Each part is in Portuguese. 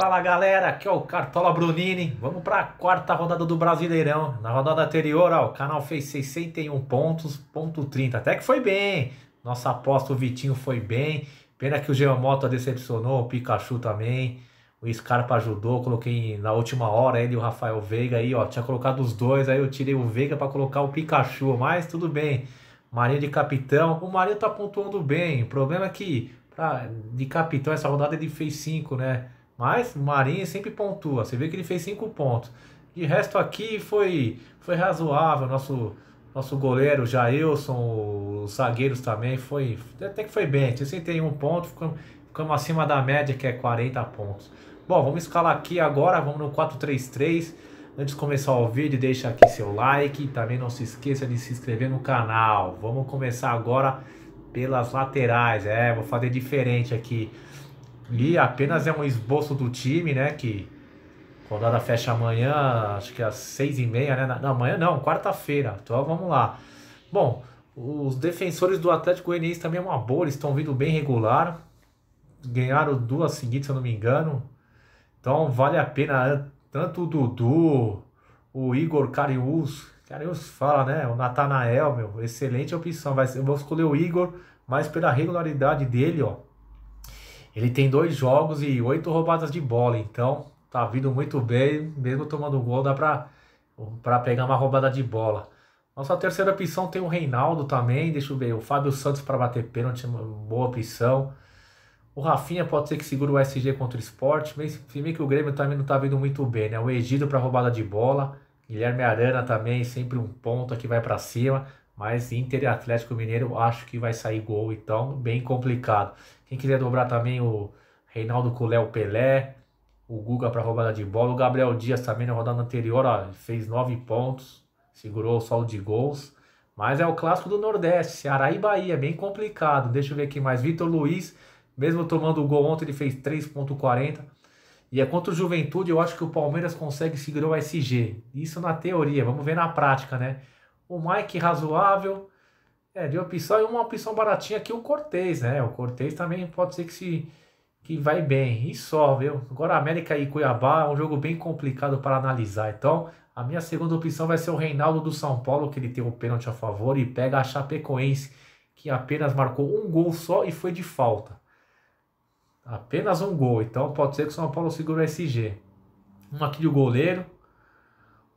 Fala galera, aqui é o Cartola Brunini. Vamos para a quarta rodada do Brasileirão. Na rodada anterior, ó, o canal fez 61 pontos, ponto 30. Até que foi bem. Nossa aposta, o Vitinho foi bem. Pena que o Geomoto decepcionou, o Pikachu também. O Scarpa ajudou, coloquei na última hora ele e o Rafael Veiga aí, ó. Tinha colocado os dois, aí eu tirei o Veiga para colocar o Pikachu, mas tudo bem. Marinho de capitão. O Marinho tá pontuando bem. O problema é que pra, de capitão essa rodada ele fez 5, né? Mas o Marinho sempre pontua. Você vê que ele fez cinco pontos. De resto aqui foi, foi razoável. Nosso, nosso goleiro Jailson, os zagueiros também, foi até que foi bem. Tinha 61 pontos, ficamos, ficamos acima da média, que é 40 pontos. Bom, vamos escalar aqui agora, vamos no 433. Antes de começar o vídeo, deixa aqui seu like. Também não se esqueça de se inscrever no canal. Vamos começar agora pelas laterais. É, vou fazer diferente aqui. E apenas é um esboço do time, né? Que rodada fecha amanhã, acho que às seis e meia, né? Não, amanhã não, quarta-feira. Então vamos lá. Bom, os defensores do Atlético Goianiense também é uma boa, eles estão vindo bem regular. Ganharam duas seguidas, se eu não me engano. Então vale a pena eh, tanto o Dudu, o Igor Carius, Carius fala, né? O Natanael, meu, excelente opção. Vai ser, eu vou escolher o Igor, mas pela regularidade dele, ó, ele tem dois jogos e oito roubadas de bola, então tá vindo muito bem, mesmo tomando gol, dá pra, pegar uma roubada de bola. Nossa terceira opção tem o Reinaldo também, deixa eu ver, o Fábio Santos para bater pênalti, é boa opção. O Rafinha pode ser que segura o SG contra o Sport, mas se que o Grêmio também não tá vindo muito bem, né? O Egido para roubada de bola, Guilherme Arana também, sempre um ponto aqui vai para cima. Mas Inter e Atlético Mineiro acho que vai sair gol, então bem complicado. Quem quiser dobrar também o Reinaldo Culé, o Pelé, o Guga para roubada de bola, o Gabriel Dias também na rodada anterior, ó, fez nove pontos, segurou o saldo de gols. Mas é o clássico do Nordeste, Ceará e Bahia, bem complicado. Deixa eu ver aqui mais. Vitor Luiz, mesmo tomando o gol ontem, ele fez 3,40. E é contra o Juventude, eu acho que o Palmeiras consegue segurar o SG. Isso na teoria, vamos ver na prática, né? o Mike razoável. É, de opção e uma opção baratinha que o Cortez, né? O Cortez também pode ser que se que vai bem. E só, viu? Agora América e Cuiabá é um jogo bem complicado para analisar. Então, a minha segunda opção vai ser o Reinaldo do São Paulo, que ele tem um pênalti a favor e pega a Chapecoense, que apenas marcou um gol só e foi de falta. Apenas um gol. Então, pode ser que o São Paulo segure o SG. Um aqui do goleiro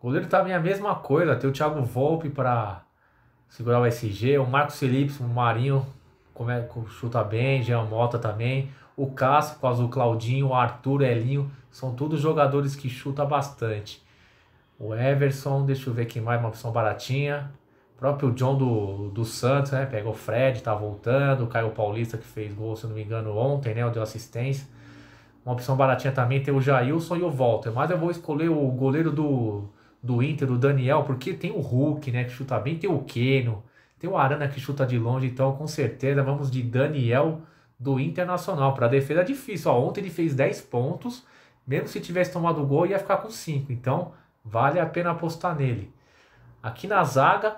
Goleiro também é a mesma coisa. Tem o Thiago Volpe para segurar o SG, o Marcos Felipe, o Marinho como é, chuta bem, Jean Mota também, o Cássio, quase o Claudinho, o Arthur, o Elinho, são todos jogadores que chuta bastante. O Everson, deixa eu ver quem mais, uma opção baratinha. O próprio John do, do Santos, né? Pegou o Fred, tá voltando. O Caio Paulista, que fez gol, se não me engano, ontem, né? O deu assistência. Uma opção baratinha também tem o Jailson e o Walter. Mas eu vou escolher o goleiro do, do Inter, do Daniel, porque tem o Hulk, né, que chuta bem, tem o Keno, tem o Arana que chuta de longe, então com certeza vamos de Daniel do Internacional. Para a defesa é difícil, ó, ontem ele fez 10 pontos, mesmo se tivesse tomado o gol ia ficar com 5, então vale a pena apostar nele. Aqui na zaga,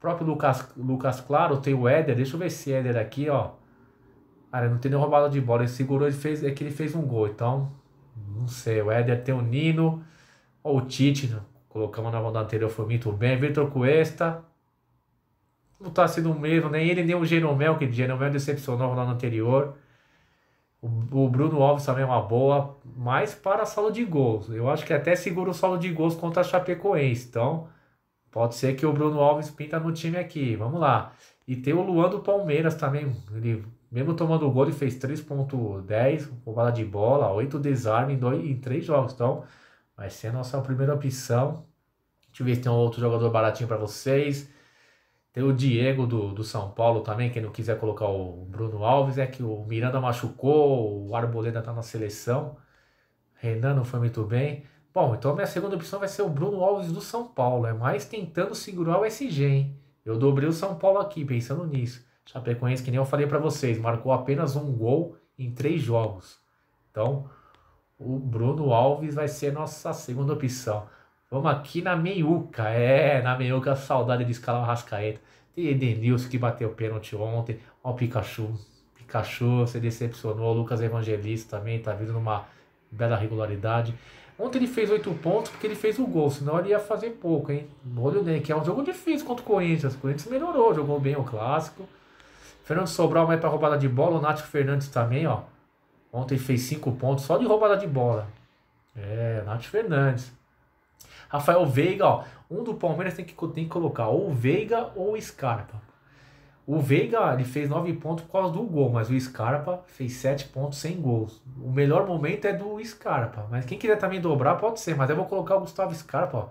próprio Lucas, Lucas Claro, tem o Éder, deixa eu ver esse Éder aqui, ó. Cara, não tem nem roubada de bola, ele segurou, ele fez, é que ele fez um gol, então não sei, o Éder tem o Nino, ou o Tite, né? Colocamos na rodada anterior, foi muito bem. Vitor Cuesta. Não tá sendo o mesmo, nem ele, nem o Genomel que o Genomel decepcionou na rodada anterior. O Bruno Alves também é uma boa, mas para solo de gols. Eu acho que até segura o saldo de gols contra a Chapecoense. Então, pode ser que o Bruno Alves pinta no time aqui. Vamos lá. E tem o Luan do Palmeiras também. Ele, mesmo tomando o gol, ele fez 3.10, roubada de bola, 8 desarmes em, em 3 jogos. Então, Vai ser a nossa primeira opção. Deixa eu ver se tem um outro jogador baratinho para vocês. Tem o Diego do, do São Paulo também, quem não quiser colocar o Bruno Alves, é que o Miranda machucou, o Arboleda tá na seleção. Renan não foi muito bem. Bom, então a minha segunda opção vai ser o Bruno Alves do São Paulo. É mais tentando segurar o SG, hein? Eu dobrei o São Paulo aqui, pensando nisso. Chapecoense, que nem eu falei para vocês, marcou apenas um gol em três jogos. Então, o Bruno Alves vai ser nossa segunda opção. Vamos aqui na meiuca. É, na meiuca, saudade de escalar o Rascaeta. Tem Edenilson que bateu o pênalti ontem. Ó, o Pikachu. Pikachu você decepcionou. O Lucas Evangelista também tá vindo numa bela regularidade. Ontem ele fez oito pontos porque ele fez o gol, senão ele ia fazer pouco, hein? Olha o Ney, que é um jogo difícil contra o Corinthians. O Corinthians melhorou, jogou bem o clássico. Fernando Sobral vai pra roubada de bola. O Nath Fernandes também, ó Ontem fez cinco pontos só de roubada de bola. É, Nath Fernandes. Rafael Veiga, ó. Um do Palmeiras tem que, tem que colocar ou Veiga ou Scarpa. O Veiga ele fez 9 pontos por causa do gol, mas o Scarpa fez 7 pontos sem gols. O melhor momento é do Scarpa, mas quem quiser também dobrar pode ser, mas eu vou colocar o Gustavo Scarpa. Ó.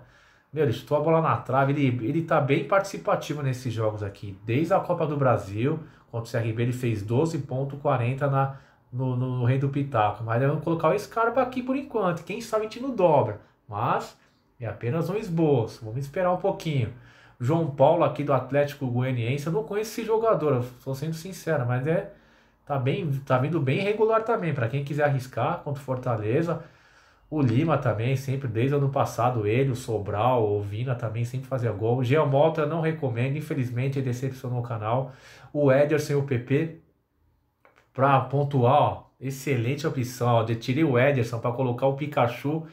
Meu, ele chutou a bola na trave, ele, ele tá bem participativo nesses jogos aqui. Desde a Copa do Brasil, contra o CRB, ele fez 12,40 pontos na no, no, Rei do Pitaco. Mas vamos colocar o Scarpa aqui por enquanto. Quem sabe a gente não dobra. Mas é apenas um esboço. Vamos esperar um pouquinho. João Paulo aqui do Atlético Goianiense. Eu não conheço esse jogador, estou sendo sincero, mas é tá bem, tá vindo bem regular também para quem quiser arriscar contra o Fortaleza. O Lima também, sempre desde o ano passado, ele, o Sobral, o Vina também sempre fazia gol. Geomolta não recomendo, infelizmente decepcionou o canal. O Ederson e o PP para pontuar, ó, excelente opção, ó, de tirei o Ederson para colocar o Pikachu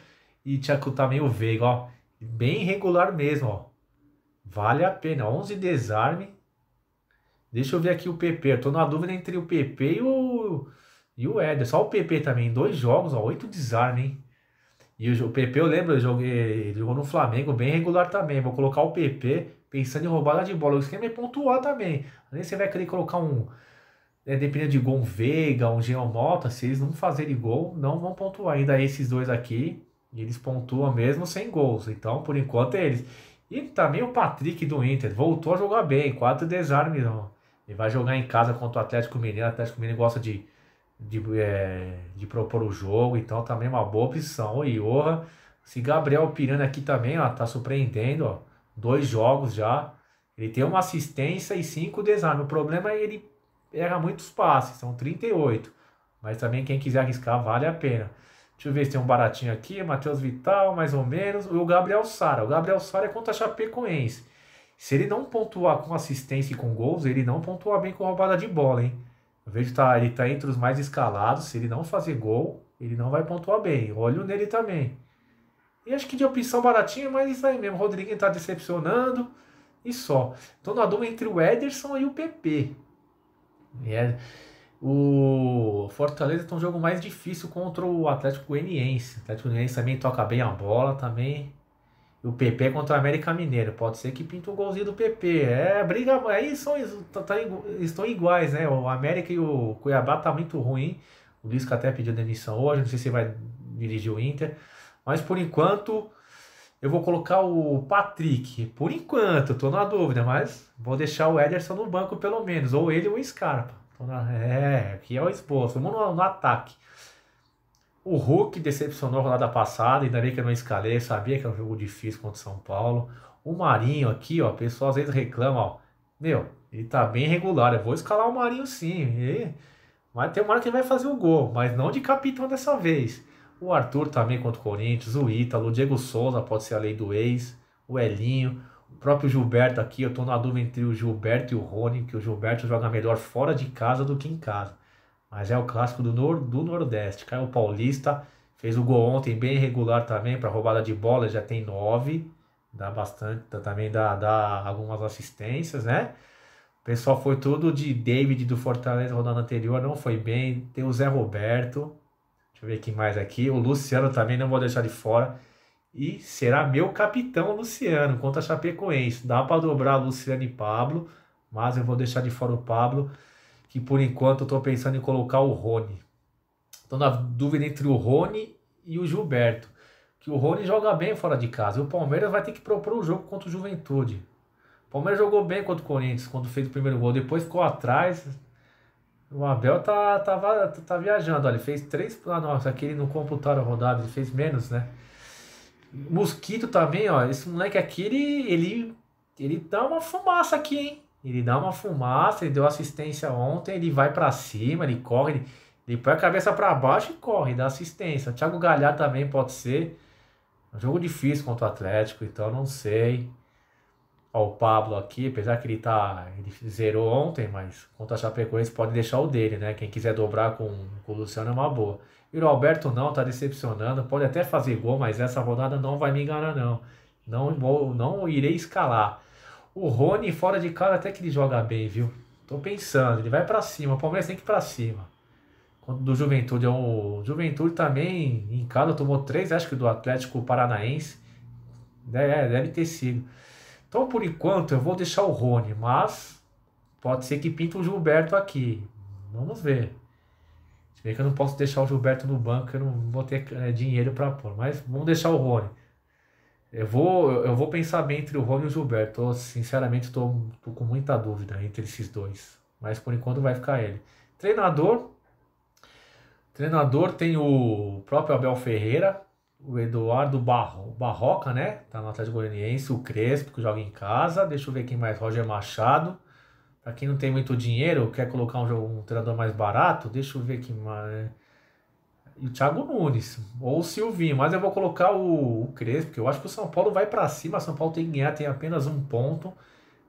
e Tchakutame tá o Veiga, ó, bem regular mesmo, ó. Vale a pena, 11 desarme. Deixa eu ver aqui o PP, eu tô na dúvida entre o PP e o e o Ederson. Só o PP também, dois jogos, ó, oito desarme, hein? E o, PP, eu lembro, eu joguei, ele jogou no Flamengo bem regular também. Vou colocar o PP pensando em roubada de bola. O esquema é pontuar também. Aí você vai querer colocar um né, dependendo de gol, Vega Veiga, um Geomota, se eles não fazerem gol, não vão pontuar ainda esses dois aqui. eles pontuam mesmo sem gols. Então, por enquanto, é eles. E também o Patrick do Inter voltou a jogar bem, quatro desarmes. Não. Ele vai jogar em casa contra o Atlético Mineiro. O Atlético Mineiro gosta de, de, é, de propor o jogo, então também é uma boa opção. O Iorra, se Gabriel Pirani aqui também, ó, tá surpreendendo, ó. Dois jogos já. Ele tem uma assistência e cinco desarmes. O problema é ele erra muitos passes, são 38. Mas também quem quiser arriscar vale a pena. Deixa eu ver se tem um baratinho aqui. Matheus Vital, mais ou menos. o Gabriel Sara. O Gabriel Sara é contra a Chapecoense. Se ele não pontuar com assistência e com gols, ele não pontua bem com roubada de bola, hein? Eu vejo que tá, ele tá entre os mais escalados. Se ele não fazer gol, ele não vai pontuar bem. Olho nele também. E acho que de opção baratinha, mas isso aí mesmo. O Rodrigues tá decepcionando e só. Tô na dúvida entre o Ederson e o PP. É, o Fortaleza tem um jogo mais difícil contra o Atlético Goianiense. O Atlético Goianiense também toca bem a bola, também. E o PP contra o América Mineiro. Pode ser que pinta um golzinho do PP. É, briga. Aí são, tá, tá, estão iguais, né? O América e o Cuiabá tá muito ruim. O Lisca até pediu demissão hoje. Não sei se vai dirigir o Inter. Mas por enquanto, eu vou colocar o Patrick. Por enquanto, estou na dúvida, mas vou deixar o Ederson no banco pelo menos. Ou ele ou o Scarpa. Na... É, que é o exposto. Vamos no, no ataque. O Hulk decepcionou a rodada passada, ainda bem que eu não escalei, sabia que é um jogo difícil contra o São Paulo. O Marinho aqui, ó, o pessoal às vezes reclama, ó. Meu, ele tá bem regular. Eu vou escalar o Marinho sim. E... Mas tem uma hora que ele vai fazer o gol, mas não de capitão dessa vez. O Arthur também contra o Corinthians, o Ítalo, o Diego Souza pode ser a lei do ex, o Elinho, o próprio Gilberto aqui, eu tô na dúvida entre o Gilberto e o Rony, que o Gilberto joga melhor fora de casa do que em casa. Mas é o clássico do, nor do Nordeste. o Paulista fez o gol ontem bem regular também para roubada de bola, já tem nove. Dá bastante, também dá, dá algumas assistências, né? O pessoal foi todo de David do Fortaleza rodada anterior, não foi bem. Tem o Zé Roberto, Deixa eu ver quem mais aqui. O Luciano também não vou deixar de fora. E será meu capitão Luciano contra a Chapecoense. Dá para dobrar Luciano e Pablo, mas eu vou deixar de fora o Pablo, que por enquanto eu estou pensando em colocar o Rony. estou na dúvida entre o Rony e o Gilberto. Que o Rony joga bem fora de casa. E o Palmeiras vai ter que propor um jogo contra o Juventude. O Palmeiras jogou bem contra o Corinthians quando fez o primeiro gol. Depois ficou atrás, o Abel tá, tava, tá, tá viajando, olha, ele fez três. Ah, nossa, aquele não computaram rodada, ele fez menos, né? Mosquito também, ó. Esse moleque aqui, ele, ele, ele dá uma fumaça aqui, hein? Ele dá uma fumaça, ele deu assistência ontem, ele vai para cima, ele corre, ele, põe a cabeça para baixo e corre, dá assistência. O Thiago Galhardo também pode ser. Um jogo difícil contra o Atlético, então não sei ao Pablo aqui, apesar que ele tá. Ele zerou ontem, mas contra a Chapecoense pode deixar o dele, né? Quem quiser dobrar com, com o Luciano é uma boa. E o Alberto não, tá decepcionando, pode até fazer gol, mas essa rodada não vai me enganar, não. Não, vou, não irei escalar. O Rony, fora de cara, até que ele joga bem, viu? Tô pensando, ele vai para cima. O Palmeiras tem que ir pra cima. Do Juventude, é o Juventude também em casa tomou três, acho que do Atlético Paranaense. É, é, deve ter sido. Então, por enquanto, eu vou deixar o Rony, mas pode ser que pinta o Gilberto aqui. Vamos ver. Se bem que eu não posso deixar o Gilberto no banco, eu não vou ter é, dinheiro para pôr, mas vamos deixar o Rony. Eu vou, eu vou pensar bem entre o Rony e o Gilberto. Eu, sinceramente, estou com muita dúvida entre esses dois. Mas por enquanto vai ficar ele. Treinador. Treinador tem o próprio Abel Ferreira, o Eduardo Barro, Barroca, né? Tá no Atlético Goianiense, o Crespo, que joga em casa. Deixa eu ver quem mais, Roger Machado. Pra quem não tem muito dinheiro, quer colocar um, um treinador mais barato, deixa eu ver quem mais. E o Thiago Nunes, ou o Silvinho, mas eu vou colocar o, o Crespo, porque eu acho que o São Paulo vai para cima, São Paulo tem que ganhar, tem apenas um ponto.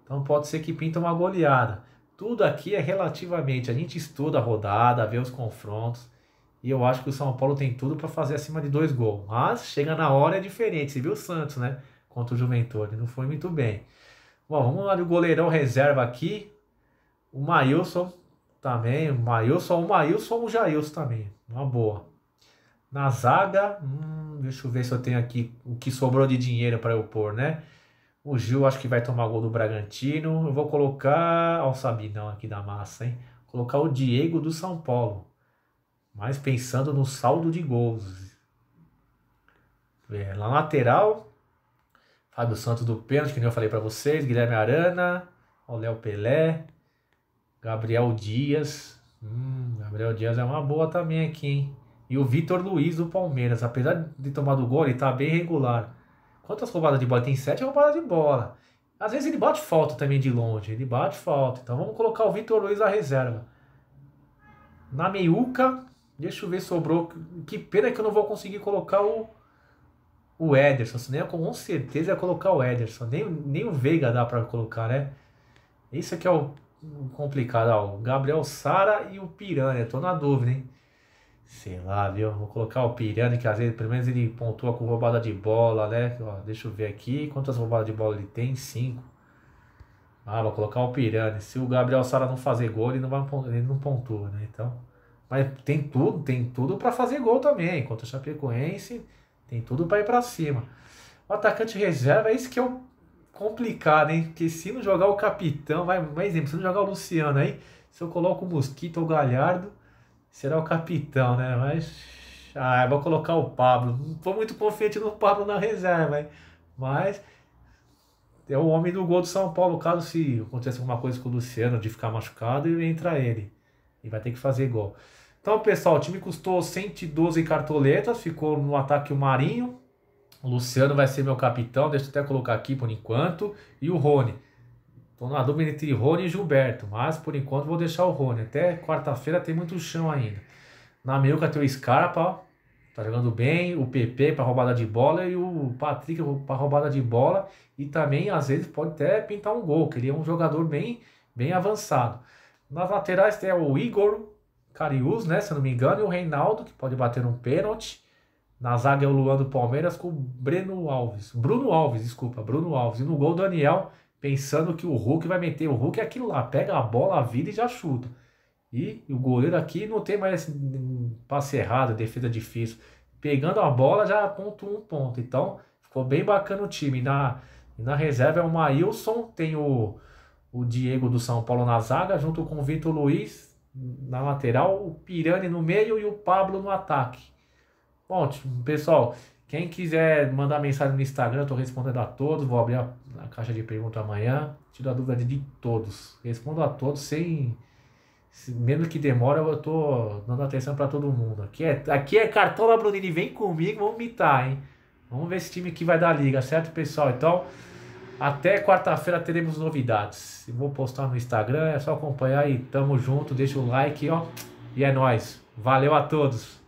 Então pode ser que pinta uma goleada. Tudo aqui é relativamente, a gente estuda a rodada, vê os confrontos e eu acho que o São Paulo tem tudo para fazer acima de dois gols. Mas chega na hora é diferente. Você viu o Santos, né? Contra o Juventude. Não foi muito bem. Bom, vamos lá do goleirão reserva aqui. O Mailson também. O Mailson, o Mailson, o Jailson também. Uma boa. Na zaga, hum, deixa eu ver se eu tenho aqui o que sobrou de dinheiro para eu pôr, né? O Gil acho que vai tomar gol do Bragantino. Eu vou colocar. Olha o Sabinão aqui da massa, hein? Vou colocar o Diego do São Paulo mas pensando no saldo de gols. É, na lateral, Fábio Santos do pênalti, que nem eu falei para vocês, Guilherme Arana, o Léo Pelé, Gabriel Dias. Hum, Gabriel Dias é uma boa também aqui, hein? E o Vitor Luiz do Palmeiras, apesar de tomar do gol, ele tá bem regular. Quantas roubadas de bola? Tem sete roubadas de bola. Às vezes ele bate falta também de longe, ele bate falta. Então vamos colocar o Vitor Luiz na reserva. Na meiuca, Deixa eu ver, sobrou. Que pena que eu não vou conseguir colocar o, o Ederson. nem com certeza ia colocar o Ederson. Nem, nem o Veiga dá para colocar, né? Isso aqui é o complicado. Ó, o Gabriel Sara e o Piranha. Tô na dúvida, hein? Sei lá, viu? Vou colocar o Piranha, que às vezes, pelo menos ele pontua com roubada de bola, né? Ó, deixa eu ver aqui. Quantas roubadas de bola ele tem? Cinco. Ah, vou colocar o Piranha. Se o Gabriel Sara não fazer gol, ele não, vai, ele não pontua, né? Então. Mas tem tudo, tem tudo para fazer gol também. Contra o Chapecoense, tem tudo para ir para cima. O atacante reserva é isso que é o complicado, hein? Porque se não jogar o capitão, vai, um exemplo, se não jogar o Luciano aí, se eu coloco o Mosquito ou o Galhardo, será o capitão, né? Mas ah, vou colocar o Pablo. Não tô muito confiante no Pablo na reserva, hein? mas é o homem do gol do São Paulo, caso se aconteça alguma coisa com o Luciano de ficar machucado, entra ele. E vai ter que fazer gol. Então, pessoal, o time custou 112 cartoletas, ficou no ataque o Marinho. O Luciano vai ser meu capitão, deixa eu até colocar aqui por enquanto. E o Rony. Estou na dúvida entre Rony e Gilberto, mas por enquanto vou deixar o Rony. Até quarta-feira tem muito chão ainda. Na meuca tem o Scarpa, tá jogando bem. O PP para roubada de bola e o Patrick para roubada de bola. E também, às vezes, pode até pintar um gol, que ele é um jogador bem, bem avançado. Nas laterais tem o Igor, Carius, né? Se eu não me engano, e o Reinaldo, que pode bater um pênalti. Na zaga é o Luan do Palmeiras com o Breno Alves. Bruno Alves, desculpa, Bruno Alves. E no gol, Daniel, pensando que o Hulk vai meter. O Hulk é aquilo lá, pega a bola, vira e já chuta. E o goleiro aqui não tem mais passe errado, defesa difícil. Pegando a bola já ponto um ponto. Então ficou bem bacana o time. Na, na reserva é o Maílson, tem o, o Diego do São Paulo na zaga, junto com o Vitor Luiz, na lateral, o Pirani no meio e o Pablo no ataque. Bom, tipo, pessoal, quem quiser mandar mensagem no Instagram, eu tô respondendo a todos, vou abrir a, a caixa de perguntas amanhã, tiro a dúvida de todos. Respondo a todos sem mesmo que demora, eu tô dando atenção para todo mundo. Aqui é, aqui é Cartola Brunini, vem comigo, vamos mitar, hein? Vamos ver esse time que vai dar liga, certo, pessoal? Então, até quarta-feira teremos novidades. vou postar no Instagram, é só acompanhar e tamo junto. Deixa o like, ó. E é nós. Valeu a todos.